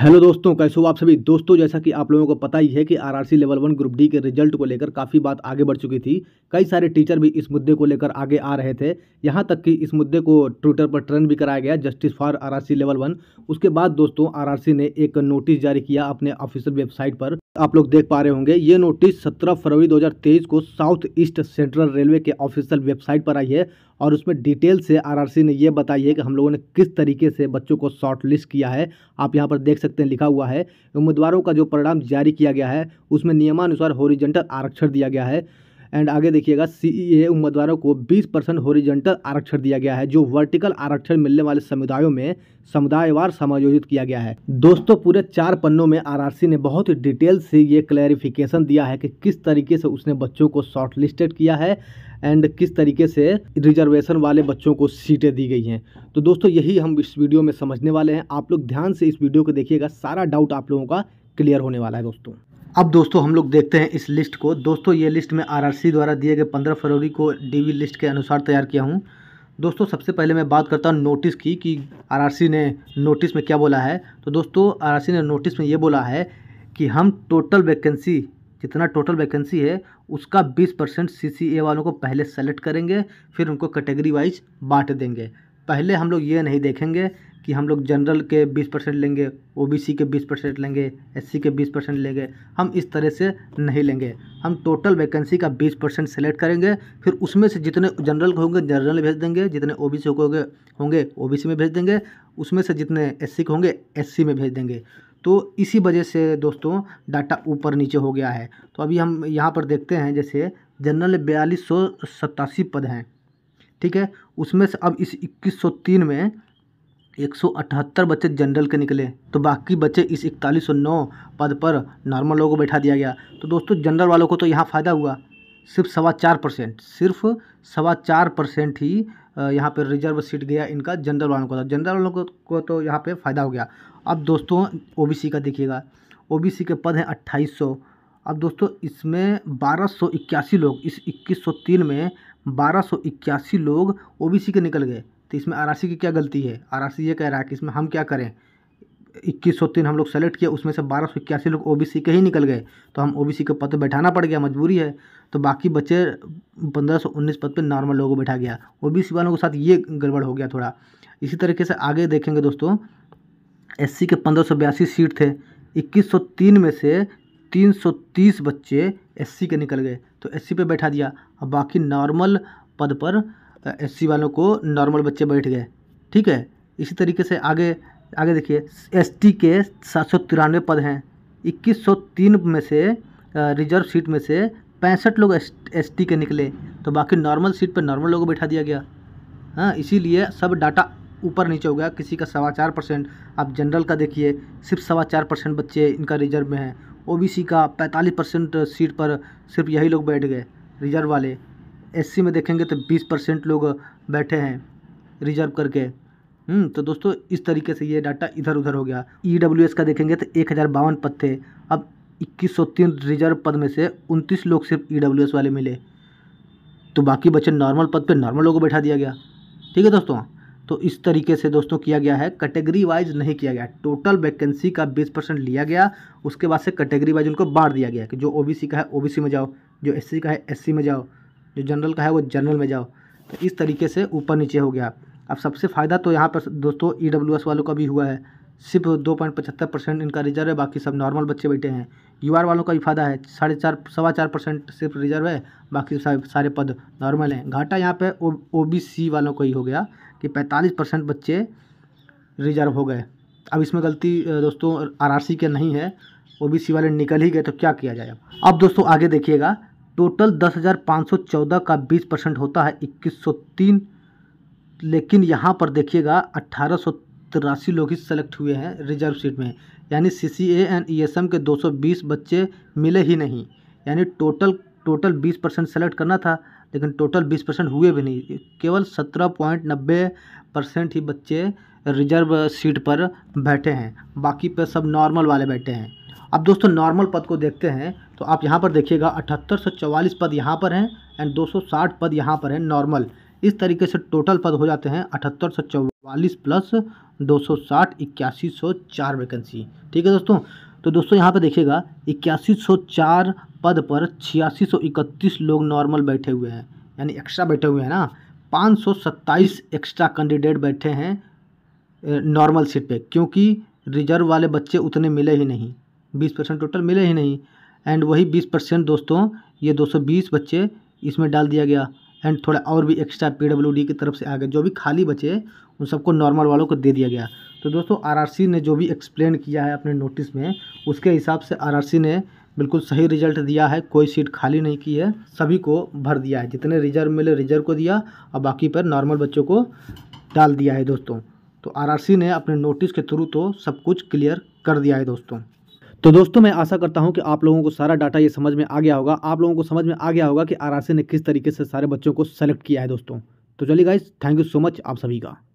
hello दोस्तों कैसे हो आप सभी दोस्तों जैसा कि आप लोगों को पता ही है कि RRC level one group D के रिजल्ट को लेकर काफ़ी बात आगे बढ़ चुकी थी कई सारे टीचर भी इस मुद्दे को लेकर आगे आ रहे थे यहां तक कि इस मुद्दे को ट्विटर पर ट्रेंड भी कराया गया justice for RRC level one उसके बाद दोस्तों आर ने एक नोटिस जारी किया अपने ऑफिशियल वेबसाइट पर आप लोग देख पा रहे होंगे ये नोटिस सत्रह फरवरी दो को साउथ ईस्ट सेंट्रल रेलवे के ऑफिशियल वेबसाइट पर आई है और उसमें डिटेल से आरआरसी ने यह बताई है कि हम लोगों ने किस तरीके से बच्चों को शॉर्ट लिस्ट किया है आप यहाँ पर देख सकते हैं लिखा हुआ है उम्मीदवारों का जो परिणाम जारी किया गया है उसमें नियमानुसार होरिजेंटल आरक्षण दिया गया है एंड आगे देखिएगा सीईए e उम्मीदवारों को 20 परसेंट होरिजेंटल आरक्षण दिया गया है जो वर्टिकल आरक्षण मिलने वाले समुदायों में समुदायवार समायोजित किया गया है दोस्तों पूरे चार पन्नों में आरआरसी ने बहुत ही डिटेल से ये क्लैरिफिकेशन दिया है कि किस तरीके से उसने बच्चों को शॉर्टलिस्टेड किया है एंड किस तरीके से रिजर्वेशन वाले बच्चों को सीटें दी गई हैं तो दोस्तों यही हम इस वीडियो में समझने वाले हैं आप लोग ध्यान से इस वीडियो को देखिएगा सारा डाउट आप लोगों का क्लियर होने वाला है दोस्तों अब दोस्तों हम लोग देखते हैं इस लिस्ट को दोस्तों ये लिस्ट में आरआरसी द्वारा दिए गए पंद्रह फरवरी को डीवी लिस्ट के अनुसार तैयार किया हूँ दोस्तों सबसे पहले मैं बात करता हूँ नोटिस की कि आरआरसी ने नोटिस में क्या बोला है तो दोस्तों आरआरसी ने नोटिस में ये बोला है कि हम टोटल वैकेंसी जितना टोटल वैकेंसी है उसका 20 परसेंट सी वालों को पहले सेलेक्ट करेंगे फिर उनको कैटेगरी वाइज बांट देंगे पहले हम लोग ये नहीं देखेंगे कि हम लोग जनरल के बीस परसेंट लेंगे ओ बी सी के बीस परसेंट लेंगे एस सी के बीस परसेंट लेंगे हम इस तरह से नहीं लेंगे हम टोटल वैकेंसी का बीस परसेंट सेलेक्ट करेंगे फिर उसमें से जितने जनरल के होंगे जनरल भेज देंगे जितने ओ बी सी होंगे होंगे ओ बी सी में भेज देंगे उसमें से जितने एस सी के होंगे एस सी में भेज देंगे तो इसी वजह से दोस्तों डाटा ऊपर नीचे हो गया है तो अभी हम यहाँ पर देखते हैं जैसे जनरल बयालीस सौ पद हैं ठीक है उसमें से अब इस इक्कीस सौ तीन में एक सौ अठहत्तर बच्चे जनरल के निकले तो बाकी बच्चे इस इकतालीस सौ नौ पद पर नॉर्मल लोगों को बैठा दिया गया तो दोस्तों जनरल वालों को तो यहाँ फ़ायदा हुआ सिर्फ सवा चार परसेंट सिर्फ सवा चार परसेंट ही यहाँ पर रिजर्व सीट गया इनका जनरल वालों का जनरल वालों को, तो यहाँ पर फ़ायदा हो गया अब दोस्तों ओ का देखिएगा ओ के पद हैं अट्ठाईस सौ अब दोस्तों इसमें बारह सौ इक्यासी लोग इस इक्कीस सौ तीन में बारह सौ इक्यासी लोग ओ के निकल गए तो इसमें आर की क्या गलती है आर ये कह रहा है कि इसमें हम क्या करें इक्कीस सौ तीन हम लोग सेलेक्ट किया उसमें से बारह सौ इक्यासी लोग ओ के ही निकल गए तो हम ओबीसी के पद पर बैठाना पड़ गया मजबूरी है तो बाकी बच्चे पंद्रह सौ उन्नीस पद पर नॉर्मल लोगों को बैठा गया ओबीसी वालों के साथ ये गड़बड़ हो गया थोड़ा इसी तरीके से आगे देखेंगे दोस्तों एससी के पंद्रह सौ बयासी सीट थे इक्कीस सौ तीन में से तीन सौ तीस बच्चे एससी के निकल गए तो एससी पे बैठा दिया अब बाकी नॉर्मल पद पर एस वालों को नॉर्मल बच्चे बैठ गए ठीक है इसी तरीके से आगे आगे देखिए एसटी के सात सौ तिरानवे पद हैं इक्कीस सौ तीन में से रिजर्व सीट में से पैंसठ लोग एस टी के निकले तो बाकी नॉर्मल सीट पर नॉर्मल लोगों को बैठा दिया गया हाँ इसीलिए सब डाटा ऊपर नीचे हो गया किसी का सवा चार परसेंट आप जनरल का देखिए सिर्फ सवा चार परसेंट बच्चे इनका रिजर्व में हैं ओबीसी का पैंतालीस परसेंट सीट पर सिर्फ यही लोग बैठ गए रिजर्व वाले एससी में देखेंगे तो बीस परसेंट लोग बैठे हैं रिजर्व करके हम्म, तो दोस्तों इस तरीके से ये डाटा इधर उधर हो गया ई e का देखेंगे तो एक हज़ार बावन पद थे अब इक्कीस सौ तीन रिजर्व पद में से उनतीस लोग सिर्फ ई e वाले मिले तो बाकी बच्चे नॉर्मल पद पे नॉर्मल लोगों को बैठा दिया गया ठीक है दोस्तों तो इस तरीके से दोस्तों किया गया है कैटेगरी वाइज नहीं किया गया टोटल वैकेंसी का बीस परसेंट लिया गया उसके बाद से कैटेगरी वाइज उनको बांट दिया गया कि जो ओबीसी का है ओबीसी में जाओ जो एससी का है एससी में जाओ जो जनरल का है वो जनरल में जाओ तो इस तरीके से ऊपर नीचे हो गया अब सबसे फ़ायदा तो यहाँ पर दोस्तों ई e वालों का भी हुआ है सिर्फ दो पॉइंट पचहत्तर परसेंट इनका रिजर्व है बाकी सब नॉर्मल बच्चे बैठे हैं यू वालों का भी फायदा है साढ़े चार सवा चार परसेंट सिर्फ रिजर्व है बाकी सारे पद नॉर्मल हैं घाटा यहाँ पे ओ बी सी वालों को ही हो गया कि पैंतालीस परसेंट बच्चे रिजर्व हो गए अब इसमें गलती दोस्तों आर के नहीं है ओ वाले निकल ही गए तो क्या किया जाए अब दोस्तों आगे देखिएगा टोटल दस हज़ार पाँच सौ चौदह का बीस परसेंट होता है इक्कीस सौ तीन लेकिन यहाँ पर देखिएगा अट्ठारह सौ तिरासी लोग ही सेलेक्ट हुए हैं रिजर्व सीट में यानी C C A and E S M के दो सौ बीस बच्चे मिले ही नहीं यानी टोटल टोटल बीस परसेंट सेलेक्ट करना था लेकिन टोटल बीस परसेंट हुए भी नहीं केवल सत्रह पॉइंट नब्बे परसेंट ही बच्चे रिजर्व सीट पर बैठे हैं बाकी पे सब नॉर्मल वाले बैठे हैं अब दोस्तों नॉर्मल पद को देखते हैं तो आप यहाँ पर देखिएगा अठहत्तर पद यहाँ पर हैं एंड दो पद यहाँ पर हैं नॉर्मल इस तरीके से टोटल पद हो जाते हैं अठहत्तर प्लस दो सौ साठ इक्यासी सौ चार वैकेंसी ठीक है दोस्तों तो दोस्तों यहाँ पर देखिएगा इक्यासी सौ चार पद पर छियासी सौ इकतीस लोग नॉर्मल बैठे हुए हैं यानी एक्स्ट्रा बैठे हुए हैं ना पाँच सौ सत्ताईस एक्स्ट्रा कैंडिडेट बैठे हैं नॉर्मल सीट पे क्योंकि रिजर्व वाले बच्चे उतने मिले ही नहीं बीस परसेंट टोटल मिले ही नहीं एंड वही बीस परसेंट दोस्तों ये दो सौ बीस बच्चे इसमें डाल दिया गया एंड थोड़ा और भी एक्स्ट्रा पी डब्ल्यू डी की तरफ से आ गए जो भी खाली बचे उन सबको नॉर्मल वालों को दे दिया गया तो दोस्तों आरआरसी ने जो भी एक्सप्लेन किया है अपने नोटिस में उसके हिसाब से आरआरसी ने बिल्कुल सही रिजल्ट दिया है कोई सीट खाली नहीं की है सभी को भर दिया है जितने रिजर्व मिले रिजर्व को दिया और बाकी पर नॉर्मल बच्चों को डाल दिया है दोस्तों तो आरआरसी ने अपने नोटिस के थ्रू तो सब कुछ क्लियर कर दिया है दोस्तों तो दोस्तों मैं आशा करता हूं कि आप लोगों को सारा डाटा ये समझ में आ गया होगा आप लोगों को समझ में आ गया होगा कि आर ने किस तरीके से सारे बच्चों को सेलेक्ट किया है दोस्तों तो चलिए guys thank you so much आप सभी का